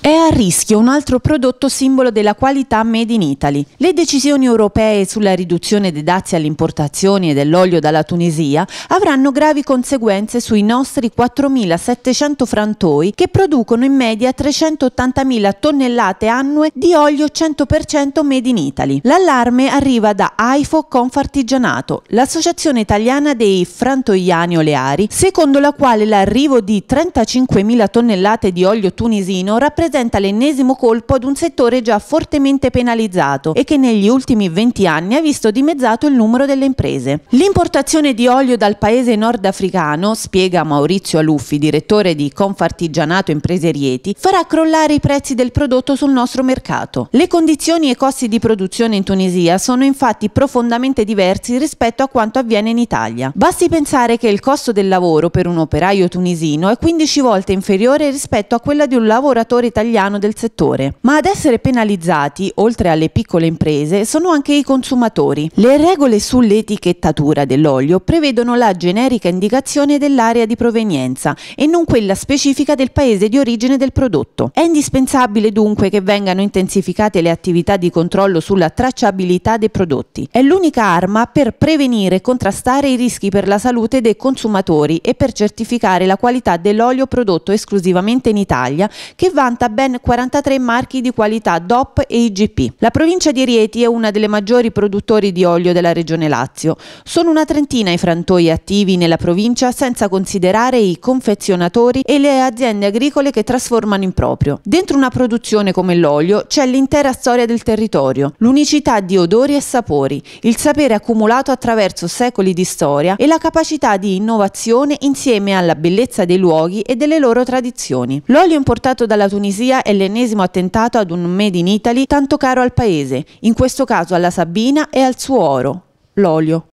È a rischio un altro prodotto simbolo della qualità made in Italy. Le decisioni europee sulla riduzione dei dazi alle importazioni e dell'olio dalla Tunisia avranno gravi conseguenze sui nostri 4.700 frantoi che producono in media 380.000 tonnellate annue di olio 100% made in Italy. L'allarme arriva da AIFO Confartigianato, l'associazione italiana dei frantoiani oleari, secondo la quale l'arrivo di 35.000 tonnellate di olio tunisino rappresenta rappresenta l'ennesimo colpo ad un settore già fortemente penalizzato e che negli ultimi 20 anni ha visto dimezzato il numero delle imprese. L'importazione di olio dal paese nordafricano, spiega Maurizio Aluffi, direttore di Confartigianato Imprese Rieti, farà crollare i prezzi del prodotto sul nostro mercato. Le condizioni e costi di produzione in Tunisia sono infatti profondamente diversi rispetto a quanto avviene in Italia. Basti pensare che il costo del lavoro per un operaio tunisino è 15 volte inferiore rispetto a quella di un lavoratore italiano italiano del settore. Ma ad essere penalizzati, oltre alle piccole imprese, sono anche i consumatori. Le regole sull'etichettatura dell'olio prevedono la generica indicazione dell'area di provenienza e non quella specifica del paese di origine del prodotto. È indispensabile dunque che vengano intensificate le attività di controllo sulla tracciabilità dei prodotti. È l'unica arma per prevenire e contrastare i rischi per la salute dei consumatori e per certificare la qualità dell'olio prodotto esclusivamente in Italia, che vanta ben 43 marchi di qualità DOP e IGP. La provincia di Rieti è una delle maggiori produttori di olio della regione Lazio. Sono una trentina i frantoi attivi nella provincia senza considerare i confezionatori e le aziende agricole che trasformano in proprio. Dentro una produzione come l'olio c'è l'intera storia del territorio, l'unicità di odori e sapori, il sapere accumulato attraverso secoli di storia e la capacità di innovazione insieme alla bellezza dei luoghi e delle loro tradizioni. L'olio importato dalla Tunisia Tunisia è l'ennesimo attentato ad un Made in Italy tanto caro al paese, in questo caso alla Sabina e al suo oro, l'olio.